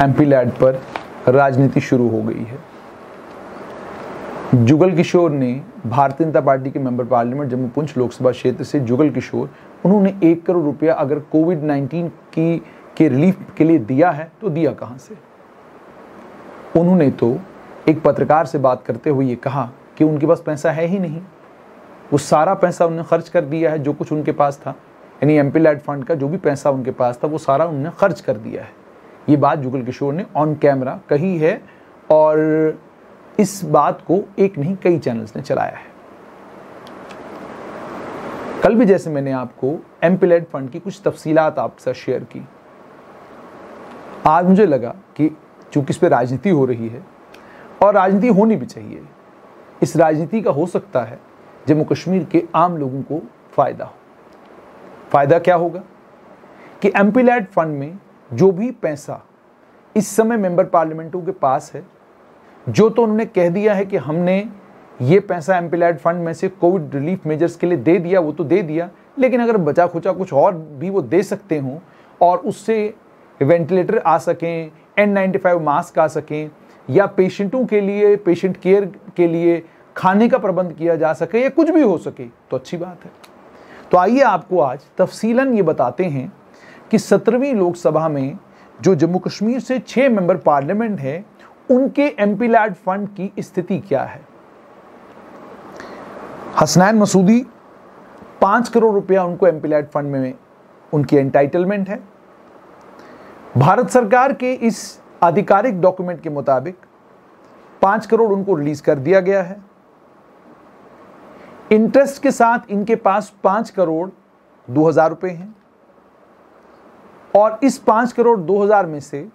P lead पर राजनीति शुरू हो गई है जुगल किशोर ने भारतीय जनता पार्टी के मेंबर पार्लियामेंट जम्मू पुंछ लोकसभा क्षेत्र से जुगल किशोर उन्होंने एक करोड़ रुपया अगर कोविड नाइन्टीन की के रिलीफ के लिए दिया है तो दिया कहाँ से उन्होंने तो एक पत्रकार से बात करते हुए ये कहा कि उनके पास पैसा है ही नहीं वो सारा पैसा उन्होंने खर्च कर दिया है जो कुछ उनके पास था यानी एम पी लैड फंड का जो भी पैसा उनके पास था वो सारा उन्होंने खर्च कर दिया है ये बात जुगल किशोर ने ऑन कैमरा कही है और इस बात को एक नहीं कई चैनल्स ने चलाया है कल भी जैसे मैंने आपको एम्पिलेट फंड e की कुछ तफसीलात आपसे शेयर की आज मुझे लगा कि चूंकि इस पर राजनीति हो रही है और राजनीति होनी भी चाहिए इस राजनीति का हो सकता है जम्मू कश्मीर के आम लोगों को फ़ायदा हो फ़ायदा क्या होगा कि एम्पिलेट फंड e में जो भी पैसा इस समय मेंबर पार्लियामेंटों के पास है जो तो उन्होंने कह दिया है कि हमने ये पैसा एम्पिलाइड फंड में से कोविड रिलीफ मेजर्स के लिए दे दिया वो तो दे दिया लेकिन अगर बचा खुचा कुछ और भी वो दे सकते हों और उससे वेंटिलेटर आ सकें एन नाइन्टी फाइव मास्क आ सकें या पेशेंटों के लिए पेशेंट केयर के लिए खाने का प्रबंध किया जा सके या कुछ भी हो सके तो अच्छी बात है तो आइए आपको आज तफसीला ये बताते हैं कि सत्रहवीं लोकसभा में जो जम्मू कश्मीर से छः मेंबर पार्लियामेंट हैं उनके एम पी लैड फंड की स्थिति क्या है हसनैन मसूदी पाँच करोड़ रुपया उनको एम पी लैड फंड में उनकी एंटाइटलमेंट है भारत सरकार के इस आधिकारिक डॉक्यूमेंट के मुताबिक पाँच करोड़ उनको रिलीज कर दिया गया है इंटरेस्ट के साथ इनके पास पाँच करोड़ दो हज़ार रुपये हैं और इस पाँच करोड़ दो हज़ार में से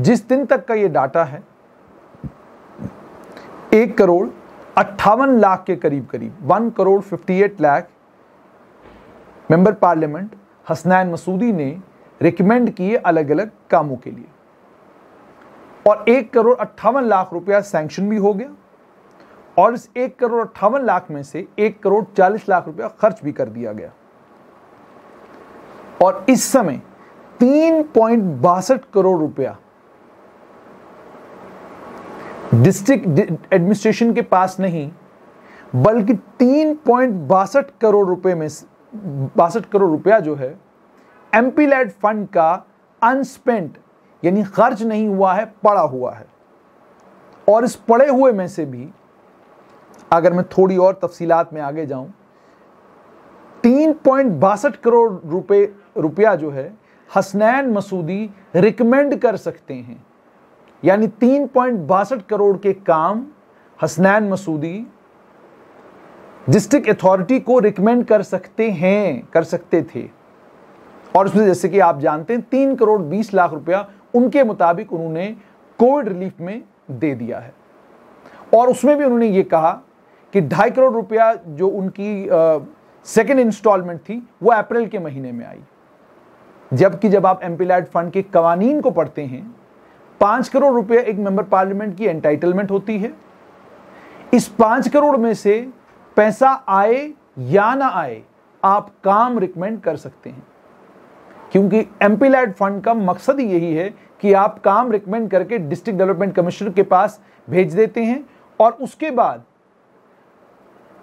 जिस दिन तक का ये डाटा है एक करोड़ अट्ठावन लाख के करीब करीब one crore fifty eight lakh member parliament Hasnain Masoodi ने रिकमेंड किए अलग अलग कामों के लिए और एक करोड़ अट्ठावन लाख रुपया सैंक्शन भी हो गया और इस एक करोड़ अट्ठावन लाख में से एक करोड़ चालीस लाख रुपया खर्च भी कर दिया गया और इस समय तीन पॉइंट बासठ करोड़ रुपया डिस्ट्रिक्ट एडमिनिस्ट्रेशन के पास नहीं बल्कि तीन पॉइंट बासठ करोड़ रुपए में बासठ करोड़ रुपया जो है एमपी लैड फंड का अनस्पेंट यानी खर्च नहीं हुआ है पड़ा हुआ है और इस पड़े हुए में से भी अगर मैं थोड़ी और तफसीलात में आगे जाऊं तीन पॉइंट बासठ करोड़ रुपए रुपया जो है हसनैन मसूदी रिकमेंड कर सकते हैं यानी तीन पॉइंट बासठ करोड़ के काम हसनैन मसूदी डिस्ट्रिक्ट अथॉरिटी को रिकमेंड कर सकते हैं कर सकते थे और उसमें जैसे कि आप जानते हैं तीन करोड़ बीस लाख रुपया उनके मुताबिक उन्होंने कोविड रिलीफ में दे दिया है और उसमें भी उन्होंने ये कहा कि ढाई करोड़ रुपया जो उनकी सेकेंड इंस्टॉलमेंट थी वो अप्रैल के महीने में आई जबकि जब आप एम्पिलाइड फंड के कवानीन को पढ़ते हैं पाँच करोड़ रुपया एक मेंबर पार्लियामेंट की एंटाइटलमेंट होती है इस पाँच करोड़ में से पैसा आए या ना आए आप काम रिकमेंड कर सकते हैं क्योंकि एम्पिलाइड फंड का मकसद यही है कि आप काम रिकमेंड करके डिस्ट्रिक्ट डेवलपमेंट कमिश्नर के पास भेज देते हैं और उसके बाद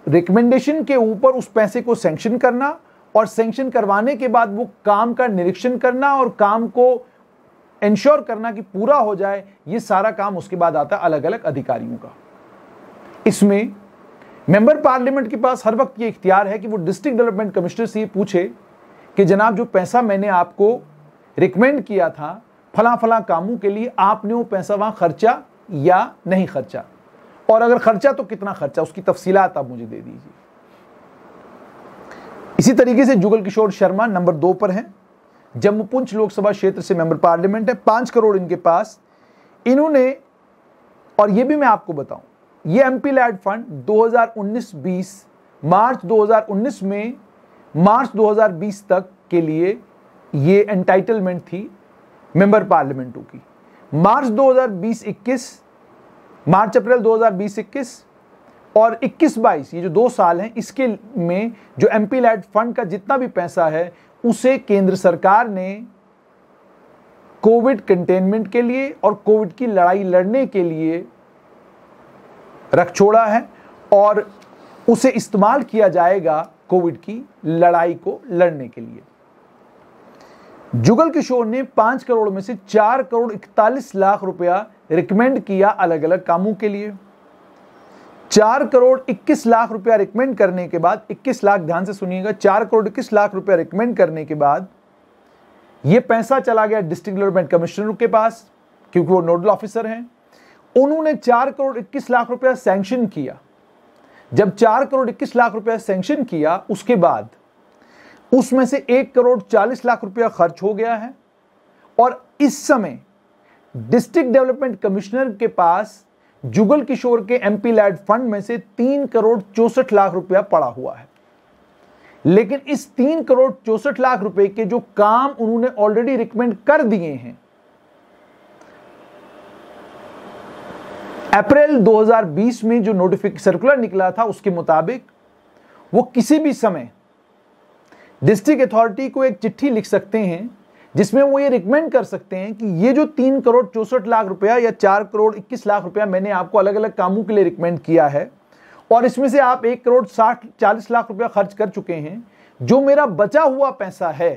रिकमेंडेशन के ऊपर उस पैसे को सेंक्शन करना और सेंक्शन करवाने के बाद वो काम का निरीक्षण करना और काम को इंश्योर करना कि पूरा हो जाए ये सारा काम उसके बाद आता अलग अलग अधिकारियों का इसमें मेंबर पार्लियामेंट के पास हर वक्त ये इख्तियार है कि वो डिस्ट्रिक्ट डेवलपमेंट कमिश्नर से ये पूछे कि जनाब जो पैसा मैंने आपको रिकमेंड किया था फला फला कामों के लिए आपने वो पैसा वहाँ खर्चा या नहीं खर्चा और अगर खर्चा तो कितना खर्चा उसकी तफसीलात आप मुझे दे दीजिए इसी तरीके से जुगल किशोर शर्मा नंबर दो पर हैं जम्मू पुंछ लोकसभा क्षेत्र से मेंबर पार्लियामेंट है पांच करोड़ इनके पास इन्होंने और ये भी मैं आपको बताऊं ये एम पी लैड फंड 2019-20 मार्च 2019 में मार्च 2020 तक के लिए ये एंटाइटलमेंट थी मेंबर पार्लियामेंटों की मार्च 2020-21 मार्च अप्रैल 2020-21 और 21-22 ये जो दो साल हैं इसके में जो एम पी लैड फंड का जितना भी पैसा है उसे केंद्र सरकार ने कोविड कंटेनमेंट के लिए और कोविड की लड़ाई लड़ने के लिए रख छोड़ा है और उसे इस्तेमाल किया जाएगा कोविड की लड़ाई को लड़ने के लिए जुगल किशोर ने पांच करोड़ में से चार करोड़ इकतालीस लाख रुपया रिकमेंड किया अलग अलग कामों के लिए चार करोड़ इक्कीस लाख रुपया रिकमेंड करने के बाद इक्कीस लाख ध्यान से सुनिएगा चार करोड़ इक्कीस लाख रुपया रिकमेंड करने के बाद यह पैसा चला गया डिस्ट्रिक्ट डेवलपमेंट कमिश्नर के पास क्योंकि वो नोडल ऑफिसर हैं उन्होंने चार करोड़ इक्कीस लाख रुपया सैंक्शन किया जब चार करोड़ इक्कीस लाख रुपया सैंक्शन किया उसके बाद उसमें से एक करोड़ चालीस लाख रुपया खर्च हो गया है और इस समय डिस्ट्रिक्ट डेवलपमेंट कमिश्नर के पास जुगल किशोर के एमपी लैड फंड में से तीन करोड़ चौसठ लाख रुपया पड़ा हुआ है लेकिन इस तीन करोड़ चौसठ लाख रुपए के जो काम उन्होंने ऑलरेडी रिकमेंड कर दिए हैं अप्रैल 2020 में जो नोटिफिक सर्कुलर निकला था उसके मुताबिक वो किसी भी समय डिस्ट्रिक्ट अथॉरिटी को एक चिट्ठी लिख सकते हैं जिसमें वो ये रिकमेंड कर सकते हैं कि ये जो तीन करोड़ चौसठ लाख रुपया या चार करोड़ इक्कीस लाख रुपया मैंने आपको अलग अलग कामों के लिए रिकमेंड किया है और इसमें से आप एक करोड़ साठ चालीस लाख रुपया खर्च कर चुके हैं जो मेरा बचा हुआ पैसा है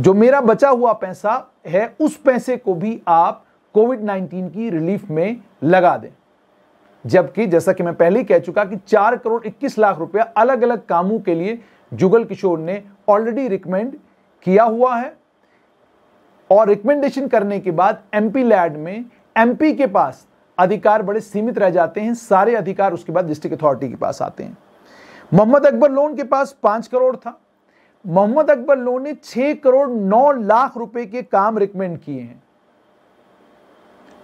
जो मेरा बचा हुआ पैसा है उस पैसे को भी आप कोविड 19 की रिलीफ में लगा दें जबकि जैसा कि मैं पहले ही कह चुका कि चार करोड़ इक्कीस लाख रुपया अलग अलग कामों के लिए जुगल किशोर ने ऑलरेडी रिकमेंड किया हुआ है और रिकमेंडेशन करने के बाद एमपी लैड में एमपी के पास अधिकार बड़े सीमित रह जाते हैं सारे अधिकार उसके बाद डिस्ट्रिक्ट अथॉरिटी के पास आते हैं मोहम्मद अकबर लोन के पास पांच करोड़ था मोहम्मद अकबर लोन ने छह करोड़ नौ लाख रुपए के काम रिकमेंड किए हैं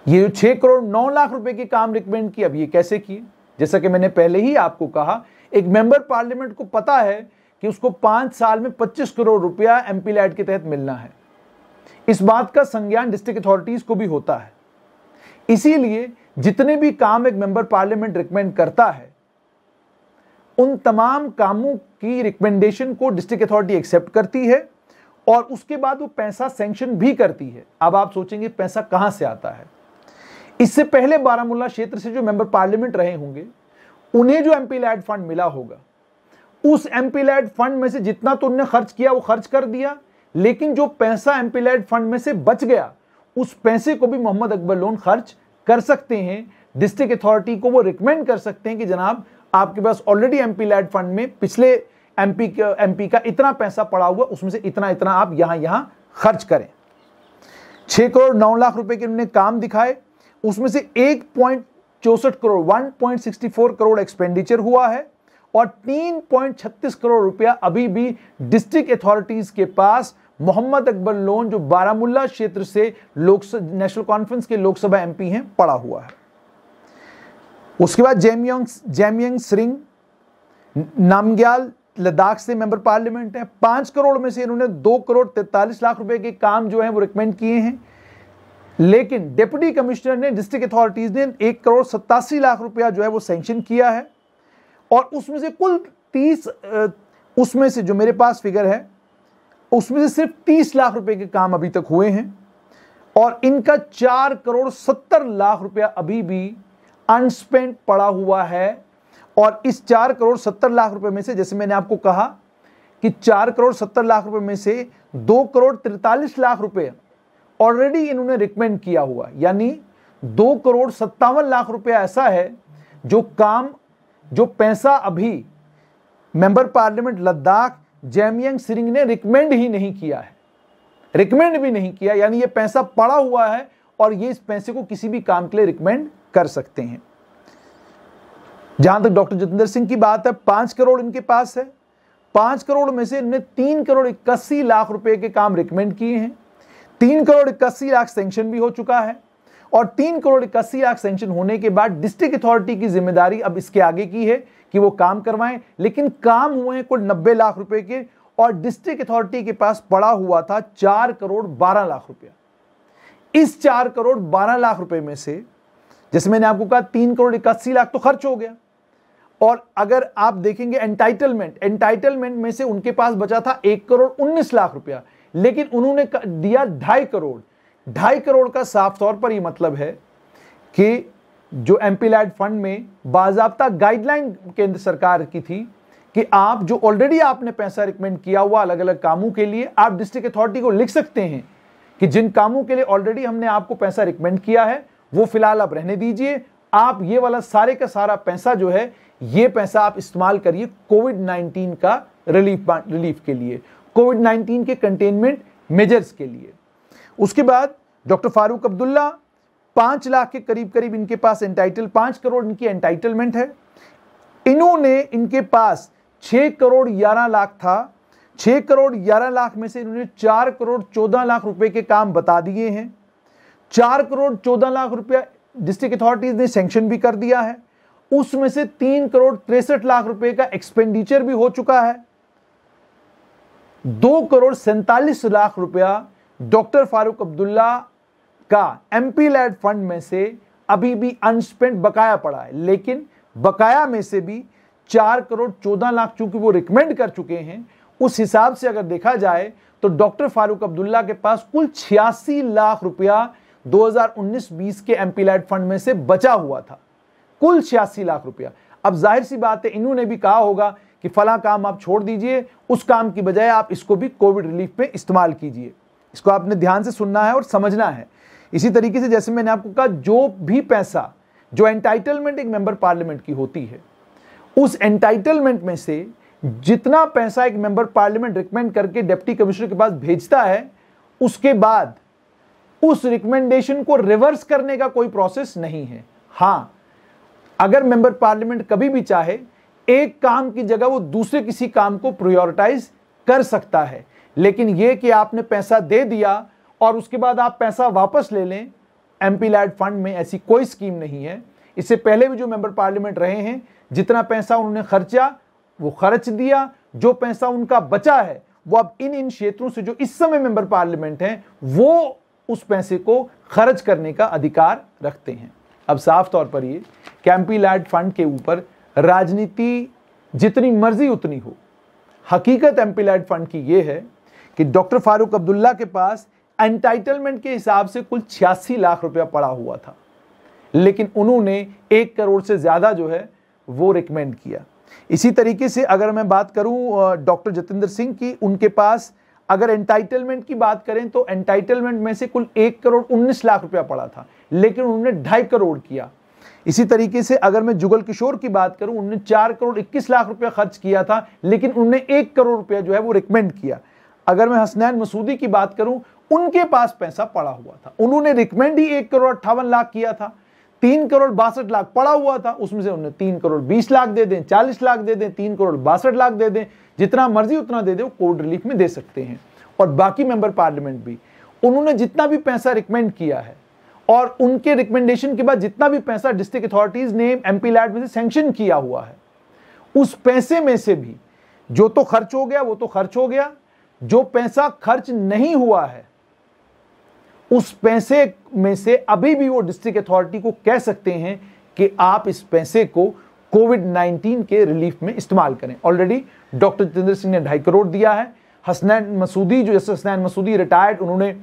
ये जो छह करोड़ नौ लाख रुपए के काम रिकमेंड किए अब ये कैसे किए जैसा कि मैंने पहले ही आपको कहा एक मेंबर पार्लियामेंट को पता है कि उसको पांच साल में पच्चीस करोड़ रुपया एमपी लैड के तहत मिलना है इस बात का संज्ञान डिस्ट्रिक्ट अथॉरिटीज को भी होता है इसीलिए जितने भी काम एक मेंबर पार्लियामेंट रिकमेंड करता है उन तमाम कामों की रिकमेंडेशन को डिस्ट्रिक्ट अथॉरिटी एक्सेप्ट करती है और उसके बाद वो पैसा सेंक्शन भी करती है अब आप सोचेंगे पैसा कहां से आता है इससे पहले बारामूला क्षेत्र से जो मेंबर पार्लियामेंट रहे होंगे उन्हें जो एमपी लैड फंड मिला होगा उस एम्पीलैड फंड में से जितना तुमने खर्च किया वो खर्च कर दिया लेकिन जो पैसा एम्पीलैड फंड में से बच गया उस पैसे को भी मोहम्मद अकबर लोन खर्च कर सकते हैं डिस्ट्रिक्ट अथॉरिटी को वो रिकमेंड कर सकते हैं कि जनाब आपके पास ऑलरेडी एम्पीलैड फंड में पिछले एमपी एमपी का इतना पैसा पड़ा हुआ उसमें से इतना इतना आप यहां यहां खर्च करें छह करोड़ नौ लाख रुपए के उन्होंने काम दिखाए उसमें से एक पॉइंट चौसठ crore one point sixty four crore expenditure हुआ है और 3.36 करोड़ रुपया अभी भी डिस्ट्रिक्ट अथॉरिटीज के पास मोहम्मद अकबर लोन जो बारामुल्ला क्षेत्र से लोकसभा नेशनल कॉन्फ्रेंस के लोकसभा एमपी हैं पड़ा हुआ है उसके बाद जेमयंग जेमयंग सिंह नामग्याल लद्दाख से मेंबर पार्लियामेंट है पांच करोड़ में से इन्होंने दो करोड़ तैतालीस लाख रुपए के काम जो है वो रिकमेंड किए हैं लेकिन डिप्टी कमिश्नर ने डिस्ट्रिक्ट अथॉरिटीज ने एक करोड़ सत्तासी लाख रुपया जो है वो सेंक्शन किया है और उसमें से कुल तीस उसमें से जो मेरे पास फिगर है उसमें से सिर्फ तीस लाख रुपए के काम अभी तक हुए हैं और इनका चार करोड़ सत्तर लाख रुपया अभी भी अनस्पेंट पड़ा हुआ है और इस चार करोड़ सत्तर लाख रुपए में से जैसे मैंने आपको कहा कि चार करोड़ सत्तर लाख रुपए में से दो करोड़ तिरतालीस लाख रुपए ऑलरेडी इन्होंने रिकमेंड किया हुआ यानी दो करोड़ सत्तावन लाख रुपया ऐसा है जो काम जो पैसा अभी मेंबर पार्लियामेंट लद्दाख जैमियंग सिरिंग ने रिकमेंड ही नहीं किया है रिकमेंड भी नहीं किया यानी ये पैसा पड़ा हुआ है और ये इस पैसे को किसी भी काम के लिए रिकमेंड कर सकते हैं जहां तक डॉक्टर जितेंद्र सिंह की बात है पांच करोड़ इनके पास है पांच करोड़ में से इनने तीन करोड़ इक्यासी लाख रुपए के काम रिकमेंड किए हैं तीन करोड़ इक्यासी लाख सेंक्शन भी हो चुका है और तीन करोड़ इक्यासी लाख सेंशन होने के बाद डिस्ट्रिक्ट अथॉरिटी की जिम्मेदारी अब इसके आगे की है कि वो काम करवाएं लेकिन काम हुए हैं कुल नब्बे लाख रुपए के और डिस्ट्रिक्ट अथॉरिटी के पास पड़ा हुआ था चार करोड़ बारह लाख रुपया इस चार करोड़ बारह लाख रुपए में से जैसे मैंने आपको कहा तीन करोड़ इक्यासी लाख तो खर्च हो गया और अगर आप देखेंगे एंटाइटलमेंट एंटाइटलमेंट में से उनके पास बचा था एक करोड़ उन्नीस लाख रुपया लेकिन उन्होंने दिया ढाई करोड़ ढाई करोड़ का साफ तौर पर यह मतलब है कि जो एम पी लैड फंड में बाजाबता गाइडलाइन केंद्र सरकार की थी कि आप जो ऑलरेडी आपने पैसा रिकमेंड किया हुआ अलग अलग कामों के लिए आप डिस्ट्रिक्ट अथॉरिटी को लिख सकते हैं कि जिन कामों के लिए ऑलरेडी हमने आपको पैसा रिकमेंड किया है वो फिलहाल आप रहने दीजिए आप ये वाला सारे का सारा पैसा जो है ये पैसा आप इस्तेमाल करिए कोविड 19 का रिलीफ रिलीफ के लिए कोविड 19 के कंटेनमेंट मेजर्स के लिए उसके बाद डॉक्टर फारूक अब्दुल्ला पांच लाख के करीब करीब इनके पास एंटाइटल पांच करोड़ इनकी एंटाइटलमेंट है इन्होंने इनके पास छ करोड़ ग्यारह लाख था छ करोड़ ग्यारह लाख में से इन्होंने चार करोड़ चौदह लाख रुपए के काम बता दिए हैं चार करोड़ चौदह लाख रुपया डिस्ट्रिक्ट अथॉरिटीज ने सेंक्शन भी कर दिया है उसमें से तीन करोड़ तिरसठ लाख रुपए का एक्सपेंडिचर भी हो चुका है दो करोड़ सैंतालीस लाख रुपया डॉक्टर फारूक अब्दुल्ला का एमपी लैड फंड में से अभी भी अनस्पेंड बकाया पड़ा है लेकिन बकाया में से भी चार करोड़ चौदह लाख चूंकि वो रिकमेंड कर चुके हैं उस हिसाब से अगर देखा जाए तो डॉक्टर फारूक अब्दुल्ला के पास कुल छियासी लाख रुपया 2019-20 के एमपी लैड फंड में से बचा हुआ था कुल छियासी लाख रुपया अब जाहिर सी बात है इन्होंने भी कहा होगा कि फला काम आप छोड़ दीजिए उस काम की बजाय आप इसको भी कोविड रिलीफ में इस्तेमाल कीजिए इसको आपने ध्यान से सुनना है और समझना है इसी तरीके से जैसे मैंने आपको कहा जो भी पैसा जो एंटाइटलमेंट एक मेंबर पार्लियामेंट की होती है उस एंटाइटलमेंट में से जितना पैसा एक मेंबर पार्लियामेंट रिकमेंड करके डिप्टी कमिश्नर के पास भेजता है उसके बाद उस रिकमेंडेशन को रिवर्स करने का कोई प्रोसेस नहीं है हां अगर मेंबर पार्लियामेंट कभी भी चाहे एक काम की जगह वो दूसरे किसी काम को प्रायोरिटाइज कर सकता है लेकिन ये कि आपने पैसा दे दिया और उसके बाद आप पैसा वापस ले लें एम पी लैड फंड में ऐसी कोई स्कीम नहीं है इससे पहले भी जो मेंबर पार्लियामेंट रहे हैं जितना पैसा उन्होंने खर्चा वो खर्च दिया जो पैसा उनका बचा है वो अब इन इन क्षेत्रों से जो इस समय मेंबर पार्लियामेंट हैं वो उस पैसे को खर्च करने का अधिकार रखते हैं अब साफ तौर पर ये कैंपी लैड फंड के ऊपर राजनीति जितनी मर्जी उतनी हो हकीकत एम्पी लैड फंड की ये है कि डॉक्टर फारूक अब्दुल्ला के पास एंटाइटलमेंट के हिसाब से कुल छियासी लाख रुपया पड़ा हुआ था लेकिन उन्होंने एक करोड़ से ज़्यादा जो है वो रिकमेंड किया इसी तरीके से अगर मैं बात करूं डॉक्टर जतेंद्र सिंह की उनके पास अगर एंटाइटलमेंट की बात करें तो एंटाइटलमेंट में से कुल एक करोड़ उन्नीस लाख रुपया पड़ा था लेकिन उन्होंने ढाई करोड़ किया इसी तरीके से अगर मैं जुगल किशोर की बात करूं उन्होंने चार करोड़ इक्कीस लाख रुपया खर्च किया था लेकिन उन्होंने एक करोड़ रुपया जो है वो रिकमेंड किया अगर मैं हसनैन मसूदी की बात करूं उनके पास पैसा पड़ा हुआ था उन्होंने रिकमेंड ही एक करोड़ अट्ठावन लाख किया था तीन करोड़ बासठ लाख पड़ा हुआ था उसमें से उन्होंने तीन करोड़ बीस लाख दे दें चालीस लाख दे दें तीन करोड़ बासठ लाख दे दें जितना मर्जी उतना दे दें वो कोर्ट रिलीफ में दे सकते हैं और बाकी मेंबर पार्लियामेंट भी उन्होंने जितना भी पैसा रिकमेंड किया है और उनके रिकमेंडेशन के बाद जितना भी पैसा डिस्ट्रिक्ट अथॉरिटीज ने एम पी लैड में से सेंक्शन किया हुआ है उस पैसे में से भी जो तो खर्च हो गया वो तो खर्च हो गया जो पैसा खर्च नहीं हुआ है उस पैसे में से अभी भी वो डिस्ट्रिक्ट अथॉरिटी को कह सकते हैं कि आप इस पैसे को कोविड 19 के रिलीफ में इस्तेमाल करें ऑलरेडी डॉक्टर जितेंद्र सिंह ने ढाई करोड़ दिया है हसनैन मसूदी जो जैसे हसनैन मसूदी रिटायर्ड उन्होंने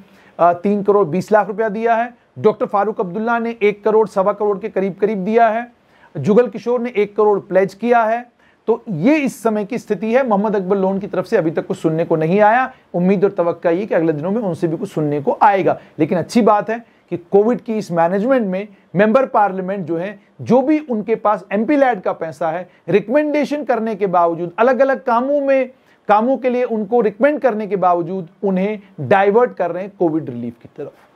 तीन करोड़ बीस लाख रुपया दिया है डॉक्टर फारूक अब्दुल्ला ने एक करोड़ सवा करोड़ के करीब करीब दिया है जुगल किशोर ने एक करोड़ प्लेज किया है तो ये इस समय की स्थिति है मोहम्मद अकबर लोन की तरफ से अभी तक कुछ सुनने को नहीं आया उम्मीद और तवक्का ये कि अगले दिनों में उनसे भी कुछ सुनने को आएगा लेकिन अच्छी बात है कि कोविड की इस मैनेजमेंट में मेंबर पार्लियामेंट जो है जो भी उनके पास एम लैड का पैसा है रिकमेंडेशन करने के बावजूद अलग अलग कामों में कामों के लिए उनको रिकमेंड करने के बावजूद उन्हें डाइवर्ट कर रहे हैं कोविड रिलीफ की तरफ